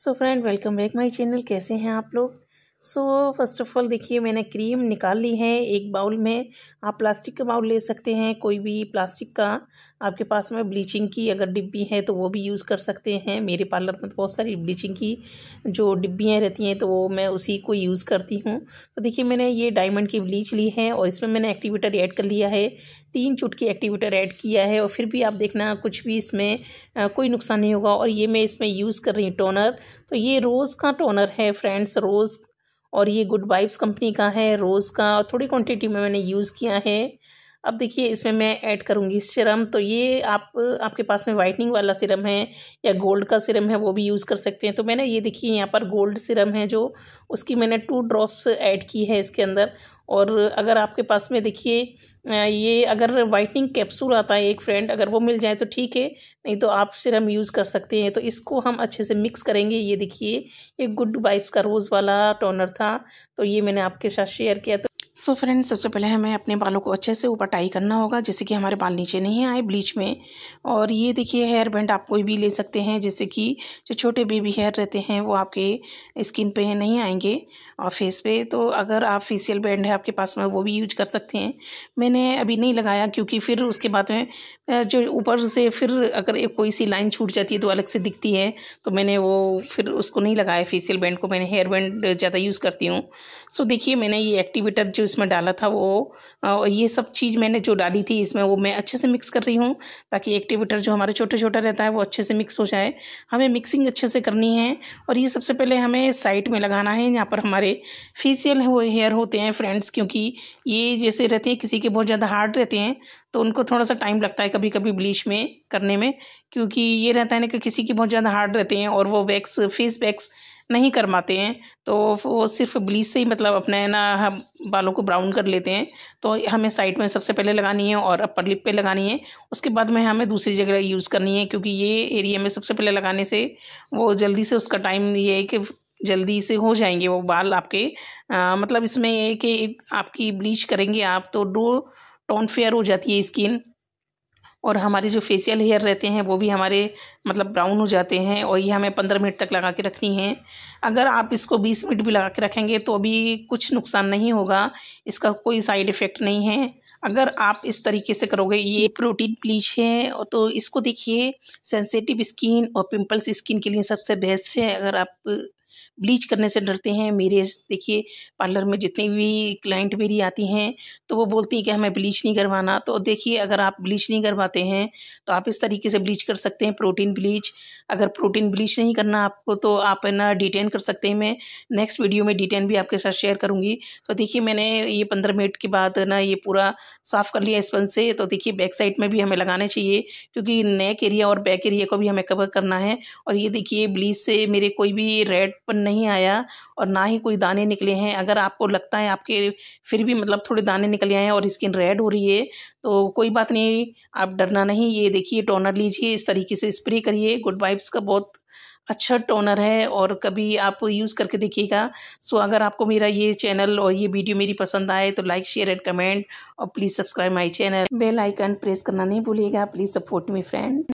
so friend welcome back my channel कैसे हैं आप लोग सो फर्स्ट ऑफ ऑल देखिए मैंने क्रीम निकाल ली है एक बाउल में आप प्लास्टिक का बाउल ले सकते हैं कोई भी प्लास्टिक का आपके पास में ब्लीचिंग की अगर डिब्बी है तो वो भी यूज़ कर सकते हैं मेरे पार्लर में तो बहुत सारी ब्लीचिंग की जो डिब्बियाँ रहती हैं तो वो मैं उसी को यूज़ करती हूँ तो देखिए मैंने ये डायमंड की ब्लीच ली है और इसमें मैंने एक्टिवेटर ऐड कर लिया है तीन चुटकी एक्टिवेटर ऐड किया है और फिर भी आप देखना कुछ भी इसमें कोई नुकसान नहीं होगा और ये मैं इसमें यूज़ कर रही हूँ टोनर तो ये रोज़ का टोनर है फ्रेंड्स रोज़ और ये गुड वाइब्स कंपनी का है रोज़ का और थोड़ी क्वांटिटी में मैंने यूज़ किया है अब देखिए इसमें मैं ऐड करूँगी सिरम तो ये आप आपके पास में वाइटनिंग वाला सिरम है या गोल्ड का सिरम है वो भी यूज़ कर सकते हैं तो मैंने ये देखिए यहाँ पर गोल्ड सिरम है जो उसकी मैंने टू ड्रॉप्स ऐड की है इसके अंदर और अगर आपके पास में देखिए ये अगर वाइटनिंग कैप्सूल आता है एक फ्रेंड अगर वो मिल जाए तो ठीक है नहीं तो आप सिरम यूज़ कर सकते हैं तो इसको हम अच्छे से मिक्स करेंगे ये देखिए ये गुड वाइप्स का रोज़ वाला टोनर था तो ये मैंने आपके साथ शेयर किया तो सो फ्रेंड फ्रेंड्स सबसे पहले हमें अपने बालों को अच्छे से ऊपर टाई करना होगा जैसे कि हमारे बाल नीचे नहीं आए ब्लीच में और ये देखिए हेयर बैंड आप कोई भी ले सकते हैं जैसे कि जो छोटे बेबी हेयर रहते हैं वो आपके स्किन पे नहीं आएंगे और फेस पे तो अगर आप फेसियल बैंड है आपके पास में वो भी यूज कर सकते हैं मैंने अभी नहीं लगाया क्योंकि फिर उसके बाद में जो ऊपर से फिर अगर एक कोई सी लाइन छूट जाती है तो अलग से दिखती है तो मैंने वो फिर उसको नहीं लगाया फेसियल बैंड को मैंने हेयर बैंड ज़्यादा यूज़ करती हूँ सो देखिए मैंने ये एक्टिवेटर जो इसमें डाला था वो ये सब चीज़ मैंने जो डाली थी इसमें वो मैं अच्छे से मिक्स कर रही हूँ ताकि एक्टिवेटर जो हमारे छोटा छोटा रहता है वो अच्छे से मिक्स हो जाए हमें मिक्सिंग अच्छे से करनी है और ये सबसे पहले हमें साइड में लगाना है यहाँ पर हमारे हो, हेयर होते हैं फ्रेंड्स क्योंकि ये जैसे रहते हैं किसी के बहुत ज़्यादा हार्ड रहते हैं तो उनको थोड़ा सा टाइम लगता है कभी कभी ब्लीच में करने में क्योंकि ये रहता है ना कि किसी के बहुत ज़्यादा हार्ड रहते हैं और वो वैक्स फेस वैक्स नहीं करवाते हैं तो वो सिर्फ ब्लीच से ही मतलब अपने ना हम बालों को ब्राउन कर लेते हैं तो हमें साइड में सबसे पहले लगानी है और अपर लिप पे लगानी है उसके बाद में हमें दूसरी जगह यूज़ करनी है क्योंकि ये एरिया में सबसे पहले लगाने से वो जल्दी से उसका टाइम ये है कि जल्दी से हो जाएंगे वो बाल आपके आ, मतलब इसमें ये कि आपकी ब्लीच करेंगे आप तो डो टोन फेयर हो जाती है स्किन और हमारे जो फेशियल हेयर रहते हैं वो भी हमारे मतलब ब्राउन हो जाते हैं और ये हमें पंद्रह मिनट तक लगा के रखनी है अगर आप इसको बीस मिनट भी लगा के रखेंगे तो अभी कुछ नुकसान नहीं होगा इसका कोई साइड इफ़ेक्ट नहीं है अगर आप इस तरीके से करोगे ये प्रोटीन ब्लीच है तो इसको देखिए सेंसिटिव स्किन और पिंपल्स स्किन के लिए सबसे बेस्ट है अगर आप ब्लीच करने से डरते हैं मेरे देखिए पार्लर में जितनी भी क्लाइंट मेरी आती हैं तो वो बोलती हैं कि हमें ब्लीच नहीं करवाना तो देखिए अगर आप ब्लीच नहीं करवाते हैं तो आप इस तरीके से ब्लीच कर सकते हैं प्रोटीन ब्लीच अगर प्रोटीन ब्लीच नहीं करना आपको तो आप ना डिटेन कर सकते हैं मैं नेक्स्ट वीडियो में डिटेन भी आपके साथ शेयर करूँगी तो देखिए मैंने ये पंद्रह मिनट के बाद ना ये पूरा साफ़ कर लिया स्पंज से तो देखिए बैक साइड में भी हमें लगाने चाहिए क्योंकि नेक एरिया और बैक एरिया को भी हमें कवर करना है और ये देखिए ब्लीच से मेरे कोई भी रेड पन नहीं आया और ना ही कोई दाने निकले हैं अगर आपको लगता है आपके फिर भी मतलब थोड़े दाने निकले आए हैं और स्किन रेड हो रही है तो कोई बात नहीं आप डरना नहीं ये देखिए टोनर लीजिए इस तरीके से स्प्रे करिए गुड वाइब्स का बहुत अच्छा टोनर है और कभी आप यूज़ करके देखिएगा सो अगर आपको मेरा ये चैनल और ये वीडियो मेरी पसंद आए तो लाइक शेयर एंड कमेंट और please subscribe my channel bell icon press करना नहीं भूलिएगा प्लीज़ सपोर्ट मी फ्रेंड